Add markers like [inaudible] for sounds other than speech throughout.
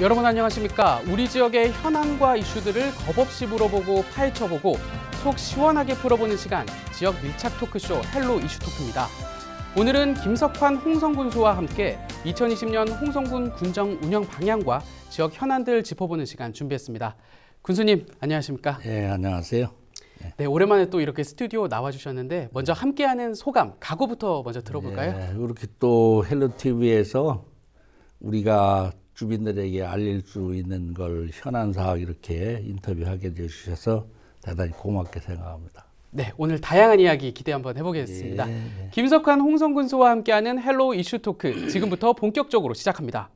여러분 안녕하십니까? 우리 지역의 현안과 이슈들을 겁없이 물어보고 파헤쳐보고 속 시원하게 풀어보는 시간 지역 밀착 토크쇼 헬로 이슈 토크입니다. 오늘은 김석환 홍성군수와 함께 2020년 홍성군 군정 운영 방향과 지역 현안들 짚어보는 시간 준비했습니다. 군수님 안녕하십니까? 예 안녕하세요. 예. 네 오랜만에 또 이렇게 스튜디오 나와주셨는데 먼저 네. 함께하는 소감 각오부터 먼저 들어볼까요? 예, 이렇게 또 헬로 TV에서 우리가 주민들에게 알릴 수 있는 걸 현안 사항 이렇게 인터뷰하게 되주셔서 대단히 고맙게 생각합니다. 네, 오늘 다양한 이야기 기대 한번 해보겠습니다. 예, 예. 김석환 홍성군 소와 함께하는 헬로 이슈 토크 지금부터 본격적으로 시작합니다.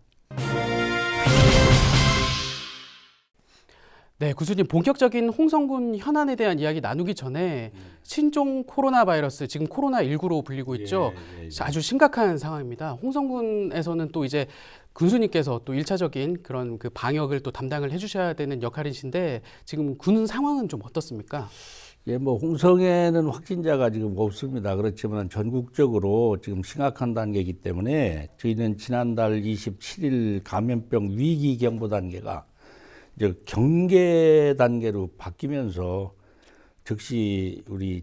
네, 구수님 본격적인 홍성군 현안에 대한 이야기 나누기 전에 신종 코로나 바이러스 지금 코로나 19로 불리고 있죠. 예, 예, 예. 아주 심각한 상황입니다. 홍성군에서는 또 이제 군수님께서 또 일차적인 그런 그 방역을 또 담당을 해주셔야 되는 역할이신데 지금 군 상황은 좀 어떻습니까? 예, 뭐 홍성에는 확진자가 지금 없습니다. 그렇지만 전국적으로 지금 심각한 단계이기 때문에 저희는 지난달 27일 감염병 위기 경보 단계가 이제 경계 단계로 바뀌면서 즉시 우리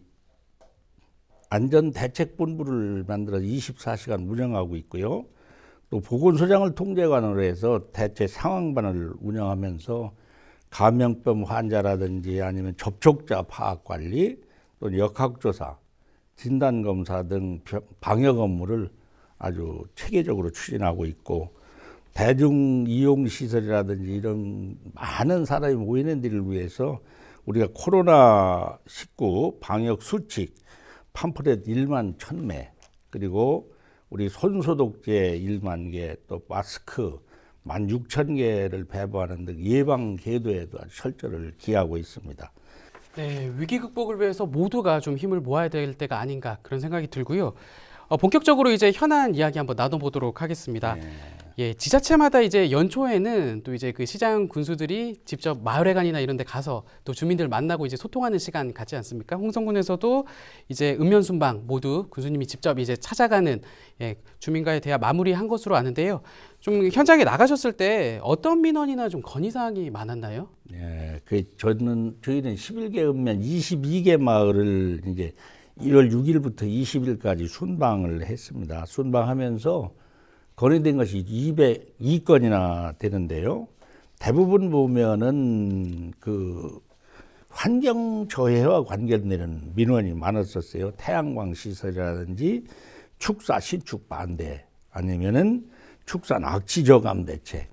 안전 대책 본부를 만들어 24시간 운영하고 있고요. 또 보건소장을 통제관으로 해서 대체 상황반을 운영하면서 감염병 환자라든지 아니면 접촉자 파악 관리 또 역학조사, 진단검사 등 방역 업무를 아주 체계적으로 추진하고 있고 대중 이용 시설이라든지 이런 많은 사람이 모이는 데를 위해서 우리가 코로나 19 방역 수칙 팜프렛 1만 1000매 그리고 우리 손소독제 1만 개, 또 마스크 1만 6천 개를 배부하는 등 예방 계도에도 철저를 기하고 있습니다. 네, 위기 극복을 위해서 모두가 좀 힘을 모아야 될 때가 아닌가 그런 생각이 들고요. 어, 본격적으로 이제 현안 이야기 한번 나눠보도록 하겠습니다. 네. 예, 지자체마다 이제 연초에는 또 이제 그 시장 군수들이 직접 마을회관이나 이런 데 가서 또 주민들 만나고 이제 소통하는 시간 갖지 않습니까? 홍성군에서도 이제 읍면순방 모두 군수님이 직접 이제 찾아가는 예, 주민과의 대화 마무리한 것으로 아는데요. 좀 현장에 나가셨을 때 어떤 민원이나 좀 건의사항이 많았나요? 예, 그 저는 저희는 11개 읍면 22개 마을을 이제 1월 6일부터 20일까지 순방을 했습니다. 순방하면서 건의된 것이 202건이나 되는데요. 대부분 보면은 그 환경 저해와 관계되는 민원이 많았었어요. 태양광 시설이라든지 축사 신축 반대 아니면은 축산 악취 저감 대책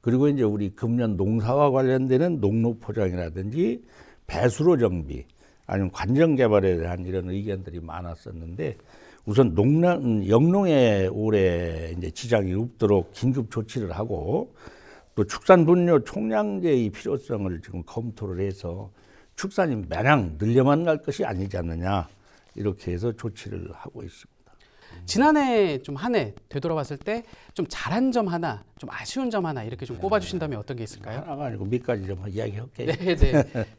그리고 이제 우리 금년 농사와 관련되는 농로 포장이라든지 배수로 정비 아니면 관정 개발에 대한 이런 의견들이 많았었는데 우선 농랑, 영농에 올해 이제 지장이 없도록 긴급 조치를 하고 또 축산 분뇨 총량제의 필요성을 지금 검토를 해서 축산이 매냥 늘려만 갈 것이 아니지 않느냐 이렇게 해서 조치를 하고 있습니다. 지난해 좀 한 해 되돌아봤을 때 좀 잘한 점 하나, 좀 아쉬운 점 하나 이렇게 좀 네. 꼽아주신다면 어떤 게 있을까요? 하나가 아니고 밑까지 좀 이야기할게요. 네, 네. [laughs]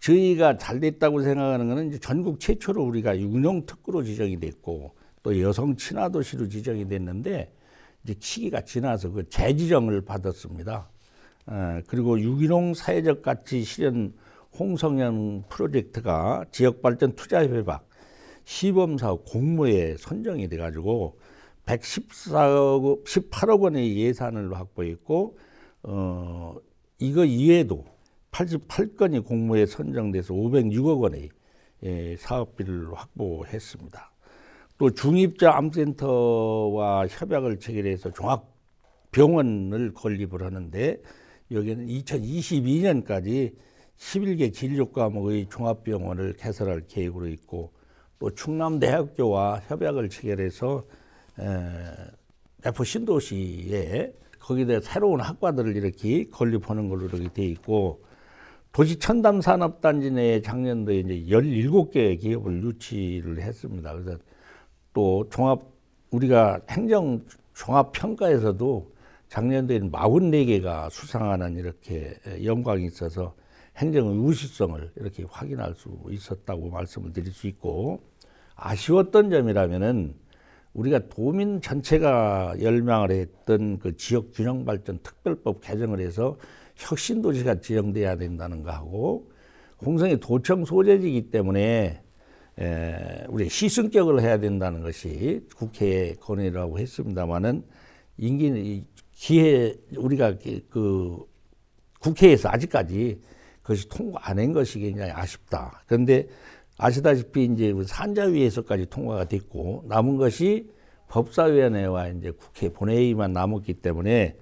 저희가 잘 됐다고 생각하는 것은 전국 최초로 우리가 육령 특구로 지정이 됐고 또 여성 친화 도시로 지정이 됐는데 이제 시기가 지나서 그 재지정을 받았습니다. 어, 그리고 유기농 사회적 가치 실현 홍성현 프로젝트가 지역발전 투자협약 시범사업 공모에 선정이 돼가지고 114억, 18억 원의 예산을 확보했고, 어, 이거 이외에도 88건이 공모에 선정돼서 506억 원의 예, 사업비를 확보했습니다. 또 중입자 암센터와 협약을 체결해서 종합병원을 건립을 하는데 여기는 2022년까지 11개 진료 과목의 종합병원을 개설할 계획으로 있고 또 충남대학교와 협약을 체결해서 에프 신도시에 거기에 새로운 학과들을 이렇게 건립하는 걸로 이렇게 돼 있고 도시 천담 산업단지 내에 작년도에 이제 17개의 기업을 유치를 했습니다. 그래서 또 종합 우리가 행정 종합 평가에서도 작년도에는 44개가 수상하는 이렇게 영광이 있어서 행정의 우수성을 이렇게 확인할 수 있었다고 말씀을 드릴 수 있고 아쉬웠던 점이라면은 우리가 도민 전체가 열망을 했던 그 지역 균형 발전 특별법 개정을 해서 혁신 도시가 지정돼야 된다는 거하고 홍성이 도청 소재지이기 때문에 에, 우리 시승격을 해야 된다는 것이 국회의 건의라고 했습니다만은 인기 기회 우리가 그, 그 국회에서 아직까지 그것이 통과 안 한 것이 굉장히 아쉽다. 그런데 아시다시피 이제 산자위에서까지 통과가 됐고 남은 것이 법사위원회와 이제 국회 본회의만 남았기 때문에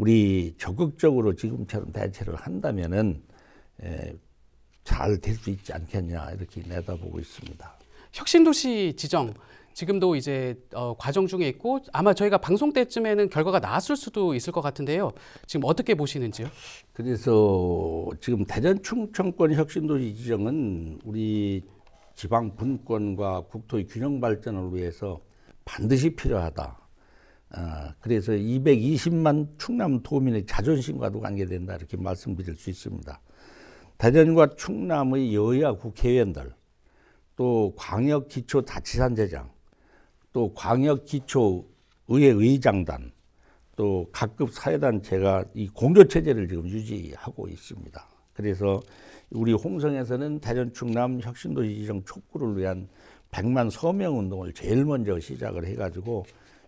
우리 적극적으로 지금처럼 대체를 한다면은 잘 될 수 있지 않겠냐 이렇게 내다보고 있습니다. 혁신도시 지정 지금도 이제 어, 과정 중에 있고 아마 저희가 방송 때쯤에는 결과가 나왔을 수도 있을 것 같은데요. 지금 어떻게 보시는지요? 그래서 지금 대전 충청권 혁신도시 지정은 우리 지방 분권과 국토의 균형 발전을 위해서 반드시 필요하다. 어, 그래서 220만 충남 도민의 자존심과도 관계된다 이렇게 말씀드릴 수 있습니다. 대전과 충남의 여야 국회의원들, 또 광역기초자치단체장, 또 광역기초의회 의장단, 또 각급 사회단체가 이 공조체제를 지금 유지하고 있습니다. 그래서 우리 홍성에서는 대전 충남 혁신도시 지정 촉구를 위한 100만 서명 운동을 제일 먼저 시작을 해가지고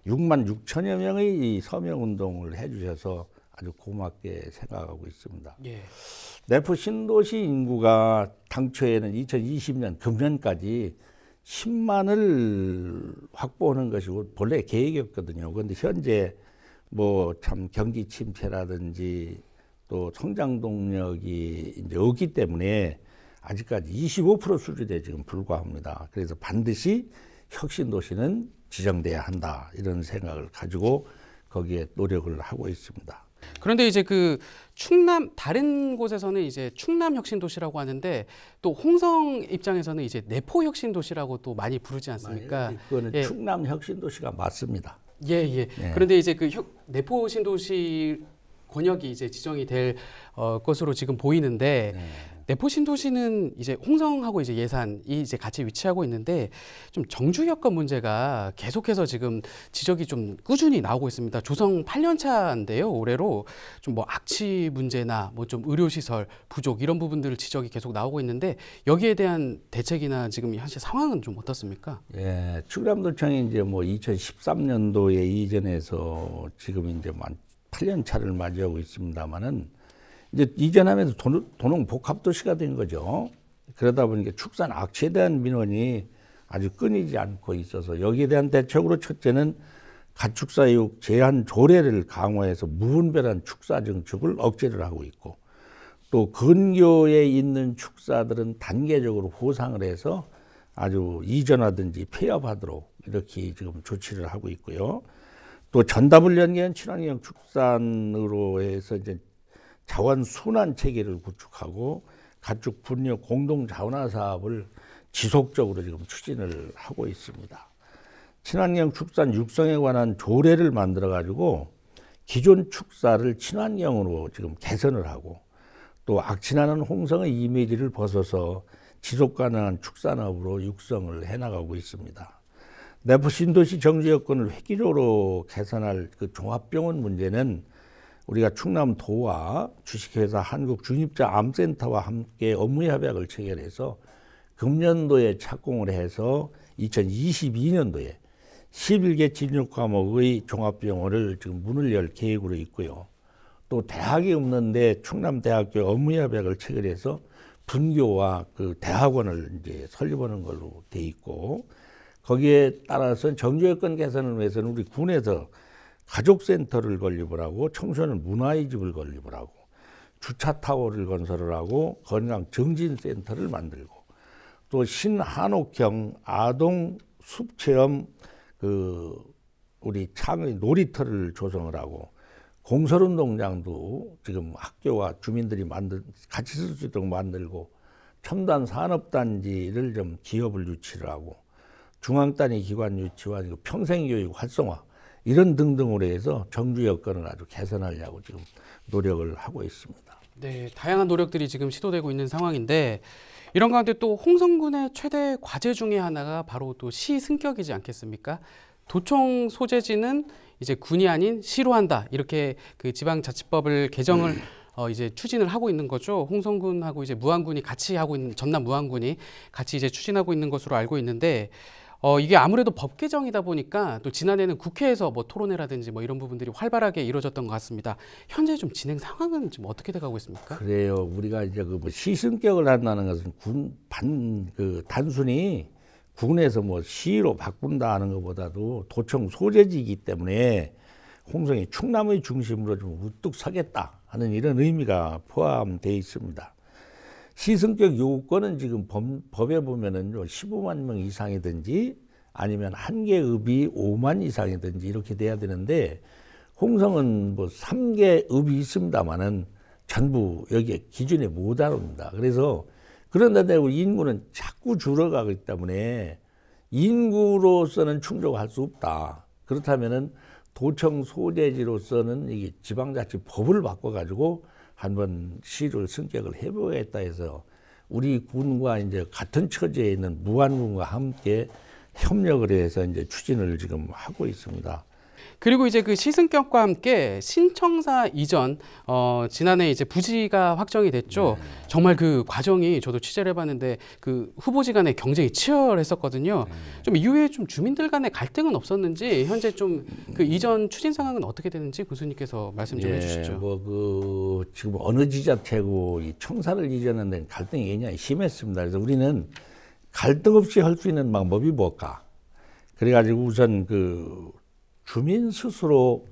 6만 6천여 명의 이 서명 운동을 해주셔서 아주 고맙게 생각하고 있습니다. 예. 내포 신도시 인구가 당초에는 2020년 금년까지 10만을 확보하는 것이 본래 계획이었거든요. 그런데 현재 뭐 참 경기 침체라든지 또 성장 동력이 이제 없기 때문에 아직까지 25% 수준에 지금 불과합니다. 그래서 반드시 혁신 도시는 지정돼야 한다 이런 생각을 가지고 거기에 노력을 하고 있습니다. 그런데 이제 그 충남 다른 곳에서는 이제 충남 혁신 도시라고 하는데 또 홍성 입장에서는 이제 내포 혁신 도시라고 또 많이 부르지 않습니까? 그거는 예. 충남 혁신 도시가 맞습니다. 예, 예. 예. 그런데 이제 그 혁, 내포 신 도시 권역이 이제 지정이 될 어, 것으로 지금 보이는데 예. 내포 신도시는 이제 홍성하고 이제 예산이 이제 같이 위치하고 있는데 좀 정주 여건 문제가 계속해서 지금 지적이 좀 꾸준히 나오고 있습니다. 조성 8년 차인데요. 올해로 좀 뭐 악취 문제나 뭐 좀 의료 시설 부족 이런 부분들을 지적이 계속 나오고 있는데 여기에 대한 대책이나 지금 현실 상황은 좀 어떻습니까? 예, 충남도청이 이제 뭐 2013년도에 이전해서 지금 이제 만 8년 차를 맞이하고 있습니다만은 이제 이전하면서 도농 복합 도시가 된 거죠. 그러다 보니까 축산 악취에 대한 민원이 아주 끊이지 않고 있어서 여기에 대한 대책으로 첫째는 가축사육 제한 조례를 강화해서 무분별한 축사 정책을 억제를 하고 있고 또 근교에 있는 축사들은 단계적으로 보상을 해서 아주 이전하든지 폐업하도록 이렇게 지금 조치를 하고 있고요. 또 전담을 연계한 친환경 축산으로 해서 이제 자원 순환 체계를 구축하고 가축 분뇨 공동 자원화 사업을 지속적으로 지금 추진을 하고 있습니다. 친환경 축산 육성에 관한 조례를 만들어 가지고 기존 축사를 친환경으로 지금 개선을 하고 또 악취나는 홍성의 이미지를 벗어서 지속 가능한 축산업으로 육성을 해나가고 있습니다. 내부 신도시 정지 여건을 획기적으로 개선할 그 종합병원 문제는 우리가 충남도와 주식회사 한국중입자암센터와 함께 업무협약을 체결해서 금년도에 착공을 해서 2022년도에 11개 진료과목의 종합병원을 지금 문을 열 계획으로 있고요. 또 대학이 없는데 충남대학교 업무협약을 체결해서 분교와 그 대학원을 이제 설립하는 걸로 돼 있고 거기에 따라서 정조여건 개선을 위해서는 우리 군에서 가족센터를 건립을 하고 청소년 문화의 집을 건립을 하고 주차타워를 건설을 하고 건강증진센터를 만들고 또 신한옥형 아동 숲체험 그 우리 창의 놀이터를 조성을 하고 공설운동장도 지금 학교와 주민들이 만들 같이 쓸 수 있도록 만들고 첨단 산업단지를 좀 기업을 유치를 하고 중앙단위 기관 유치와 평생교육 활성화 이런 등등으로 해서 정주 여건을 아주 개선하려고 지금 노력을 하고 있습니다. 네, 다양한 노력들이 지금 시도되고 있는 상황인데 이런 가운데 또 홍성군의 최대 과제 중의 하나가 바로 또 시 승격이지 않겠습니까? 도청 소재지는 이제 군이 아닌 시로 한다 이렇게 그 지방자치법을 개정을 음. 어 이제 추진을 하고 있는 거죠. 홍성군하고 이제 무안군이 같이 하고 있는 전남 무안군이 같이 이제 추진하고 있는 것으로 알고 있는데 어, 이게 아무래도 법 개정이다 보니까 또 지난해는 국회에서 뭐 토론회라든지 뭐 이런 부분들이 활발하게 이루어졌던 것 같습니다. 현재 좀 진행 상황은 좀 어떻게 돼가고 있습니까? 그래요. 우리가 이제 그뭐 시승격을 한다는 것은 군, 반, 그 단순히 군에서 뭐 시로 바꾼다 는 것보다도 도청 소재지이기 때문에 홍성이 충남의 중심으로 좀 우뚝 서겠다 하는 이런 의미가 포함되어 있습니다. 시승적 요구권은 지금 범, 법에 보면은요 15만 명 이상이든지 아니면 한개 읍이 5만 이상이든지 이렇게 돼야 되는데 홍성은 뭐 3개 읍이 있습니다만은 전부 여기에 기준에 못 다룹니다. 그래서 그런데 인구는 자꾸 줄어가기 때문에 인구로서는 충족할 수 없다. 그렇다면은 도청 소재지로서는 이게 지방자치 법을 바꿔가지고 한번 시를 승격을 해보겠다 해서 우리 군과 이제 같은 처지에 있는 무한군과 함께 협력을 해서 이제 추진을 지금 하고 있습니다. 그리고 이제 그 시승격과 함께 신청사 이전 어, 지난해 이제 부지가 확정이 됐죠. 네. 정말 그 과정이 저도 취재를 해봤는데 그 후보지 간의 경쟁이 치열했었거든요. 네. 좀 이후에 좀 주민들 간의 갈등은 없었는지 현재 좀 그 이전 추진 상황은 어떻게 되는지 교수님께서 말씀 좀 예, 해주시죠. 뭐그 지금 어느 지자체고 이 청사를 이전하는 데는 갈등이 굉장히 심했습니다. 그래서 우리는 갈등 없이 할 수 있는 방법이 뭘까? 그래가지고 우선 그 주민 스스로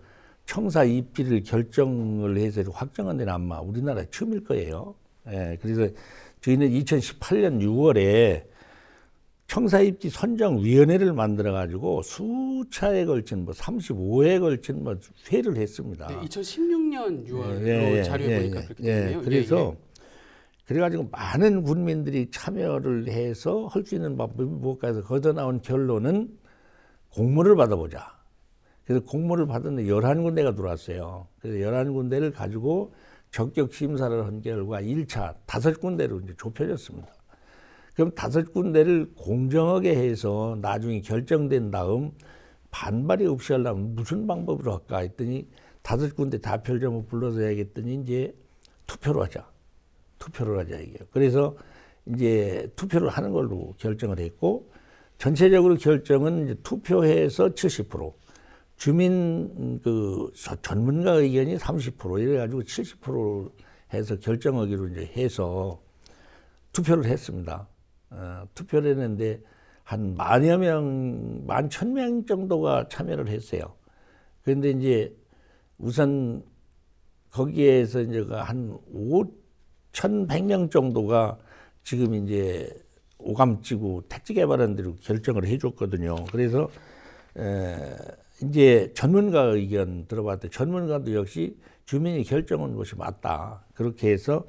청사 입지를 결정을 해서 확정한 데는 아마 우리나라 처음일 거예요. 예, 그래서 저희는 2018년 6월에 청사 입지 선정 위원회를 만들어 가지고 수차에 걸친 뭐 35회에 걸친 뭐 회를 했습니다. 네, 2016년 6월 예, 예, 예, 자료에 예, 보니까 그렇게 되네요. 예, 그래서 그래가지고 많은 군민들이 참여를 해서 할 수 있는 방법이 무엇가 해서 거둬 나온 결론은 공모를 받아보자. 그래서 공모를 받았는데 열한 군데가 들어왔어요. 그래서 열한 군데를 가지고 적격 심사를 한 결과 1차5 군데로 이제 좁혀졌습니다. 그럼 5 군데를 공정하게 해서 나중에 결정된 다음 반발이 없이 하려면 무슨 방법으로 할까 했더니 5 군데 다 별점을 불러서 해야겠더니 이제 투표로 하자. 투표를 하자 이게. 그래서 이제 투표를 하는 걸로 결정을 했고 전체적으로 결정은 이제 투표해서 70%, 주민 그 전문가 의견이 30% 이래가지고 70% 해서 결정하기로 이제 해서 투표를 했습니다. 어, 투표를 했는데 한 만여 명, 만천 명 정도가 참여를 했어요. 그런데 이제 우선 거기에서 이제 그 한 5,100명 정도가 지금 이제 오감치고택지개발원 대로 결정을 해줬거든요. 그래서 에, 이제 전문가 의견 들어봤더니 전문가도 역시 주민이 결정한 것이 맞다. 그렇게 해서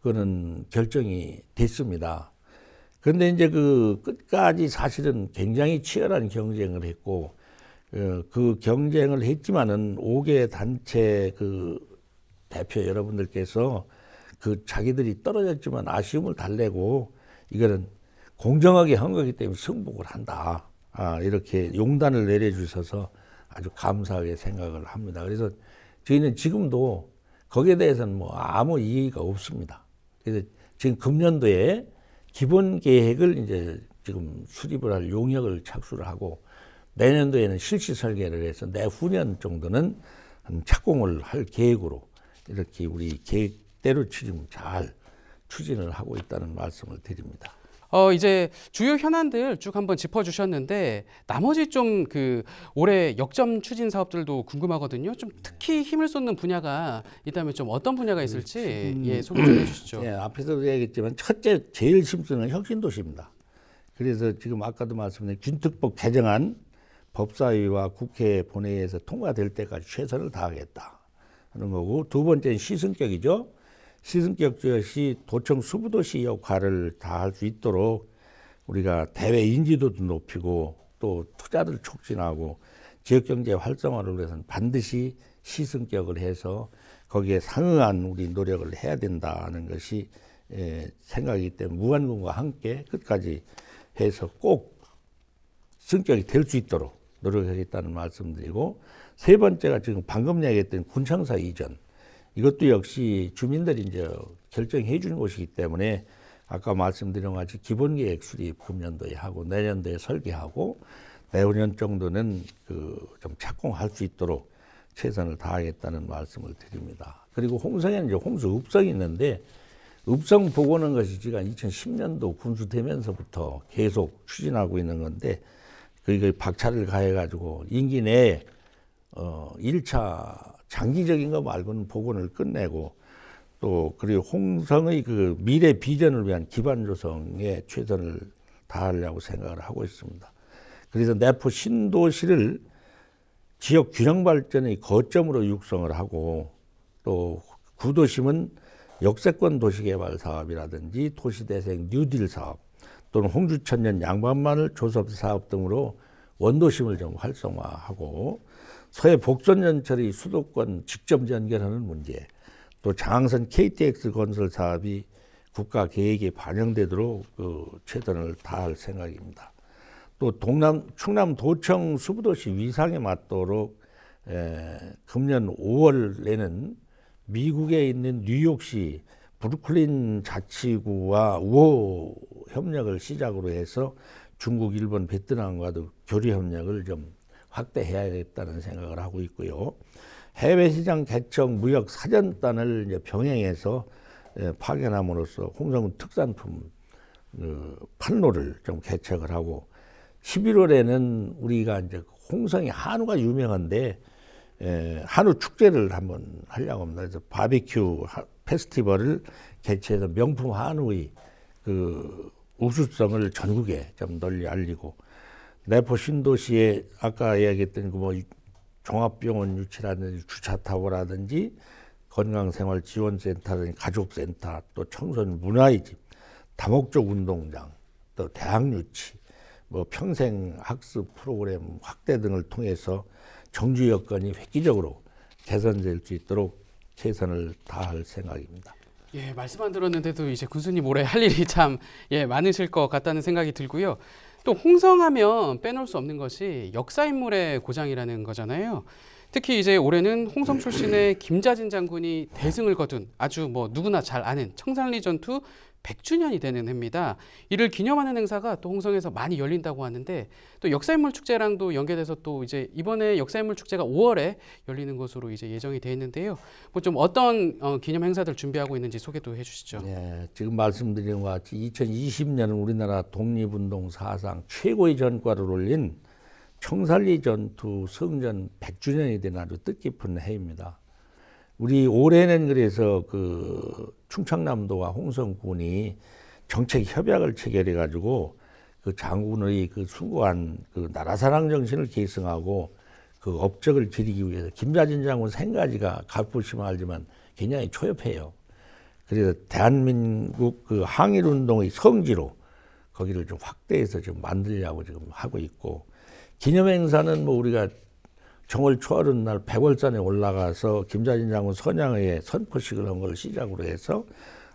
그거는 결정이 됐습니다. 그런데 이제 그 끝까지 사실은 굉장히 치열한 경쟁을 했고 어, 그 경쟁을 했지만은 5개 단체 그 대표 여러분들께서 그 자기들이 떨어졌지만 아쉬움을 달래고 이거는 공정하게 한 거기 때문에 승복을 한다. 아, 이렇게 용단을 내려주셔서 아주 감사하게 생각을 합니다. 그래서 저희는 지금도 거기에 대해서는 뭐 아무 이의가 없습니다. 그래서 지금 금년도에 기본 계획을 이제 지금 수립을 할 용역을 착수를 하고 내년도에는 실시 설계를 해서 내후년 정도는 착공을 할 계획으로 이렇게 우리 계획대로 지금 잘 추진을 하고 있다는 말씀을 드립니다. 어, 이제 주요 현안들 쭉 한번 짚어주셨는데 나머지 좀 그 올해 역점 추진 사업들도 궁금하거든요. 좀 특히 힘을 쏟는 분야가 있다면 좀 어떤 분야가 네, 있을지 예 소개 좀 해주시죠. 예, 앞에서도 얘기했지만 첫째 제일 심쓰는 혁신도시입니다. 그래서 지금 아까도 말씀드린 균특법 개정안 법사위와 국회 본회의에서 통과될 때까지 최선을 다하겠다 하는 거고 두 번째는 시승격이죠. 시승격주시 도청 수부도시 역할을 다할 수 있도록 우리가 대외 인지도도 높이고 또 투자를 촉진하고 지역경제 활성화를 위해서는 반드시 시승격을 해서 거기에 상응한 우리 노력을 해야 된다는 것이 예, 생각이기 때문에 무한군과 함께 끝까지 해서 꼭 승격이 될 수 있도록 노력하겠다는 말씀드리고 세 번째가 지금 방금 이야기했던 군청사 이전 이것도 역시 주민들이 이제 결정해 주는 것이기 때문에 아까 말씀드린 것 같이 기본 계획 수립 금년도에 하고 내년도에 설계하고 내후년 정도는 그 좀 착공할 수 있도록 최선을 다하겠다는 말씀을 드립니다. 그리고 홍성에는 이제 홍수 읍성이 있는데 읍성 복원한 것이 지금 2010년도 군수되면서부터 계속 추진하고 있는 건데 그게 박차를 가해 가지고 임기 내에 어 1차 장기적인 거 말고는 복원을 끝내고 또 그리고 홍성의 그 미래 비전을 위한 기반 조성에 최선을 다하려고 생각을 하고 있습니다. 그래서 내포 신도시를 지역 균형 발전의 거점으로 육성을 하고 또 구도심은 역세권 도시개발 사업이라든지 도시대생 뉴딜 사업 또는 홍주천년 양반마을 조섭 사업 등으로 원도심을 좀 활성화하고 서해 복선연철이 수도권 직접 연결하는 문제, 또 장항선 KTX 건설 사업이 국가 계획에 반영되도록 그 최선을 다할 생각입니다. 또 동남 충남 도청 수부도시 위상에 맞도록 에, 금년 5월 내는 미국에 있는 뉴욕시 브루클린 자치구와 우호 협력을 시작으로 해서 중국, 일본, 베트남과도 교류 협력을 좀 확대해야겠다는 생각을 하고 있고요. 해외 시장 개척 무역 사전단을 이제 병행해서 예, 파견함으로써 홍성군 특산품 어, 판로를 좀 개척을 하고 11월에는 우리가 이제 홍성이 한우가 유명한데 에, 예, 한우 축제를 한번 하려고 합니다. 그래서 바비큐 페스티벌을 개최해서 명품 한우의 그 우수성을 전국에 좀 널리 알리고 내포 신도시에 아까 이야기했던 그 뭐 종합병원 유치라든지 주차타워라든지 건강생활지원센터라든지 가족센터 또 청소년 문화의집 다목적 운동장 또 대학 유치 뭐 평생 학습 프로그램 확대 등을 통해서 정주 여건이 획기적으로 개선될 수 있도록 최선을 다할 생각입니다. 예, 말씀만 들었는데도 이제 군수님 올해 할 일이 참 예, 많으실 것 같다는 생각이 들고요. 또 홍성하면 빼놓을 수 없는 것이 역사 인물의 고장이라는 거잖아요. 특히 이제 올해는 홍성 출신의 [clears throat] 김자진 장군이 대승을 거둔 아주 뭐 누구나 잘 아는 청산리 전투 100주년이 되는 해입니다. 이를 기념하는 행사가 또 홍성에서 많이 열린다고 하는데 또 역사인물 축제랑도 연계돼서 또 이제 이번에 역사인물 축제가 5월에 열리는 것으로 이제 예정이 돼 있는데요. 뭐 좀 어떤 어, 기념 행사들 준비하고 있는지 소개도 해주시죠. 네, 지금 말씀드린 것 같이 2 0 2 0년 우리나라 독립운동 사상 최고의 전과를 올린 청산리 전투 성전 100주년이 된 아주 뜻깊은 해입니다. 우리 올해는 그래서 그 충청남도와 홍성군이 정책 협약을 체결해 가지고 그 장군의 그 수고한 그 나라 사랑 정신을 계승하고 그 업적을 기리기 위해서 김자진 장군 생가지가 가쁘시면 알지만 굉장히 초협해요. 그래서 대한민국 그 항일 운동의 성지로 거기를 좀 확대해서 지금 만들려고 지금 하고 있고 기념 행사는 뭐 우리가 정월 초하른 날 백월산에 올라가서 김자진 장군 선양의 선포식을 한 걸 시작으로 해서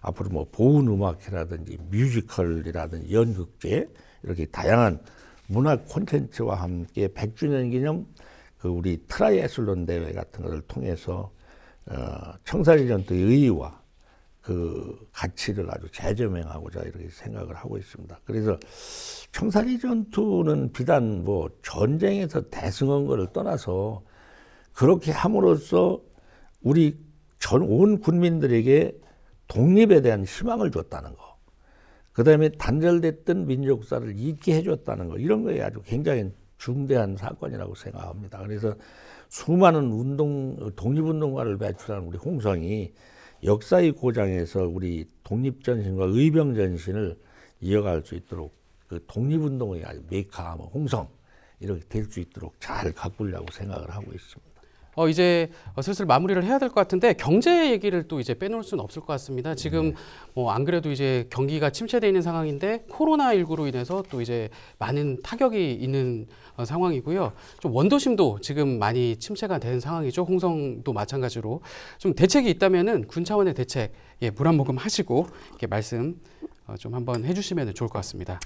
앞으로 뭐 보은 음악회라든지 뮤지컬이라든지 연극제 이렇게 다양한 문화 콘텐츠와 함께 100주년 기념 그 우리 트라이애슬론 대회 같은 것을 통해서 어, 청사리 전투의 의의와 그 가치를 아주 재조명하고자 이렇게 생각을 하고 있습니다. 그래서 청산리 전투는 비단 뭐 전쟁에서 대승한 거를 떠나서 그렇게 함으로써 우리 전 온군민들에게 독립에 대한 희망을 줬다는 거. 그 다음에 단절됐던 민족사를 잊게 해줬다는 거. 이런 거에 아주 굉장히 중대한 사건이라고 생각합니다. 그래서 수많은 운동, 독립운동가를 배출한 우리 홍성이 역사의 고장에서 우리 독립전신과 의병전신을 이어갈 수 있도록 그 독립운동의 메카, 뭐 홍성 이렇게 될 수 있도록 잘 가꾸려고 생각을 하고 있습니다. 어, 이제 어, 슬슬 마무리를 해야 될 것 같은데 경제 얘기를 또 이제 빼놓을 수는 없을 것 같습니다. 지금 네. 뭐안 그래도 이제 경기가 침체돼 있는 상황인데 코로나19로 인해서 또 이제 많은 타격이 있는 어, 상황이고요. 좀 원도심도 지금 많이 침체가 된 상황이죠. 홍성도 마찬가지로 좀 대책이 있다면은 군 차원의 대책 예, 물한 모금 하시고 이렇게 말씀 어, 좀 한번 해주시면 좋을 것 같습니다.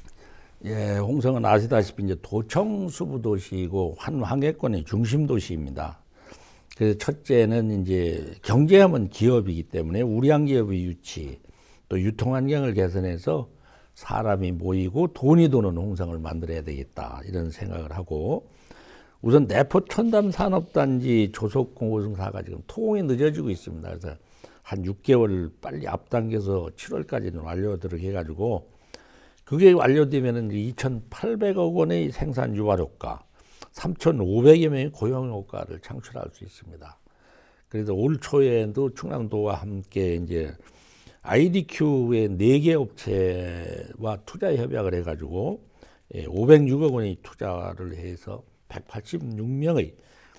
예, 홍성은 아시다시피 이제 도청 수부 도시이고 환황해권의 중심 도시입니다. 그래서 첫째는 이제 경제하면 기업이기 때문에 우량 기업의 유치 또 유통 환경을 개선해서 사람이 모이고 돈이 도는 홍상을 만들어야 되겠다 이런 생각을 하고 우선 내포 천담 산업단지 조속공고증사가 지금 통공이 늦어지고 있습니다. 그래서 한 6개월 빨리 앞당겨서 7월까지는 완료하도록 해가지고 그게 완료되면은 2,800억 원의 생산 유발 효과 3,500여 명의 고용 효과를 창출할 수 있습니다. 그래서 올 초에도 충남도와 함께 이제 IDQ의 4개 업체와 투자 협약을 해가지고 506억 예, 원의 투자를 해서 186명의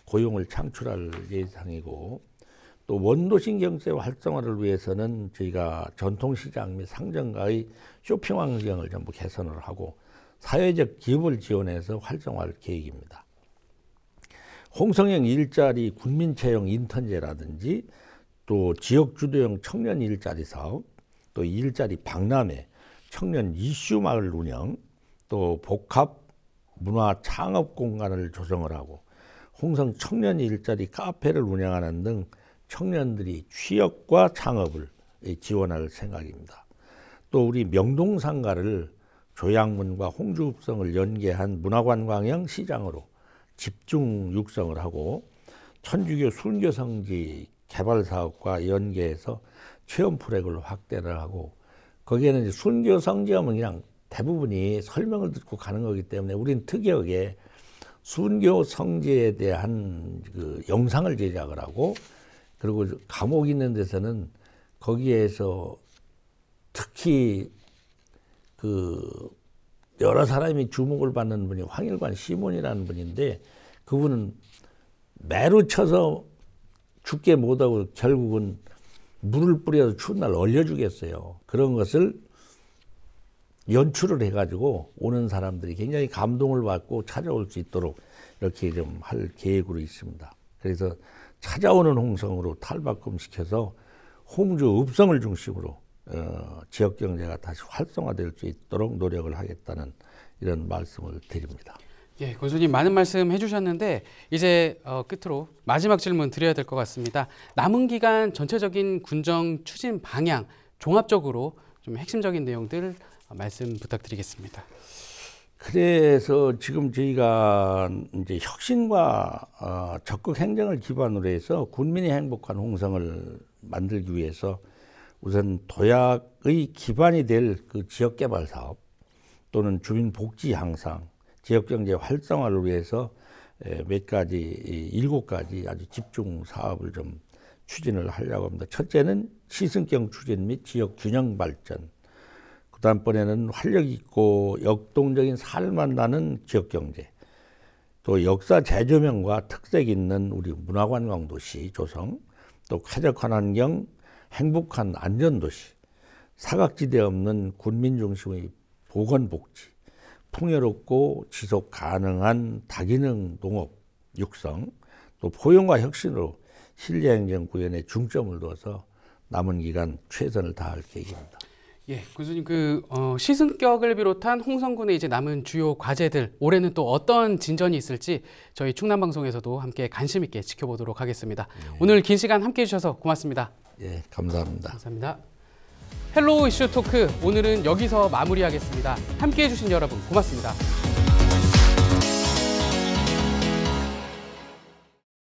고용을 창출할 예상이고 또 원도신경제 활성화를 위해서는 저희가 전통시장 및 상점가의 쇼핑 환경을 전부 개선을 하고 사회적 기업을 지원해서 활성화할 계획입니다. 홍성형 일자리 국민채용 인턴제라든지 또 지역주도형 청년 일자리 사업, 또 일자리 박람회, 청년 이슈 마을 운영, 또 복합 문화 창업 공간을 조성을 하고 홍성 청년 일자리 카페를 운영하는 등 청년들이 취업과 창업을 지원할 생각입니다. 또 우리 명동상가를 조양문과 홍주읍성을 연계한 문화관광형 시장으로 집중 육성을 하고 천주교 순교성지 개발 사업과 연계해서 체험 프로그램을 확대를 하고 거기에는 이제 순교성지 하면 그냥 대부분이 설명을 듣고 가는 거기 때문에 우린 특이하게 순교 성지에 대한 그 영상을 제작을 하고 그리고 감옥 있는 데서는 거기에서 특히 그 여러 사람이 주목을 받는 분이 황일관 시몬이라는 분인데 그분은 매로 쳐서 죽게 못하고 결국은 물을 뿌려서 추운 날 얼려주겠어요. 그런 것을 연출을 해가지고 오는 사람들이 굉장히 감동을 받고 찾아올 수 있도록 이렇게 좀 할 계획으로 있습니다. 그래서 찾아오는 홍성으로 탈바꿈시켜서 홍주 읍성을 중심으로 어, 지역 경제가 다시 활성화될 수 있도록 노력을 하겠다는 이런 말씀을 드립니다. 예, 교수님 많은 말씀 해주셨는데 이제 어, 끝으로 마지막 질문 드려야 될 것 같습니다. 남은 기간 전체적인 군정 추진 방향 종합적으로 좀 핵심적인 내용들 말씀 부탁드리겠습니다. 그래서 지금 저희가 이제 혁신과 어, 적극 행정을 기반으로 해서 국민이 행복한 홍성을 만들기 위해서 우선 도약의 기반이 될 그 지역 개발 사업 또는 주민 복지 향상, 지역 경제 활성화를 위해서 몇 가지 일곱 가지 아주 집중 사업을 좀 추진을 하려고 합니다. 첫째는 시승경 추진 및 지역 균형 발전. 그 다음번에는 활력 있고 역동적인 삶을 만 나는 지역 경제. 또 역사 재조명과 특색 있는 우리 문화관광 도시 조성, 또 쾌적한 환경, 행복한 안전도시, 사각지대 없는 군민 중심의 보건복지, 풍요롭고 지속 가능한 다기능 농업 육성, 또 포용과 혁신으로 실내행정 구현에 중점을 둬서 남은 기간 최선을 다할 계획입니다. 예, 교수님 그 어, 시승격을 비롯한 홍성군의 이제 남은 주요 과제들 올해는 또 어떤 진전이 있을지 저희 충남 방송에서도 함께 관심 있게 지켜보도록 하겠습니다. 네. 오늘 긴 시간 함께 해주셔서 고맙습니다. 예, 감사합니다. 감사합니다. 헬로우 이슈 토크 오늘은 여기서 마무리하겠습니다. 함께해 주신 여러분 고맙습니다.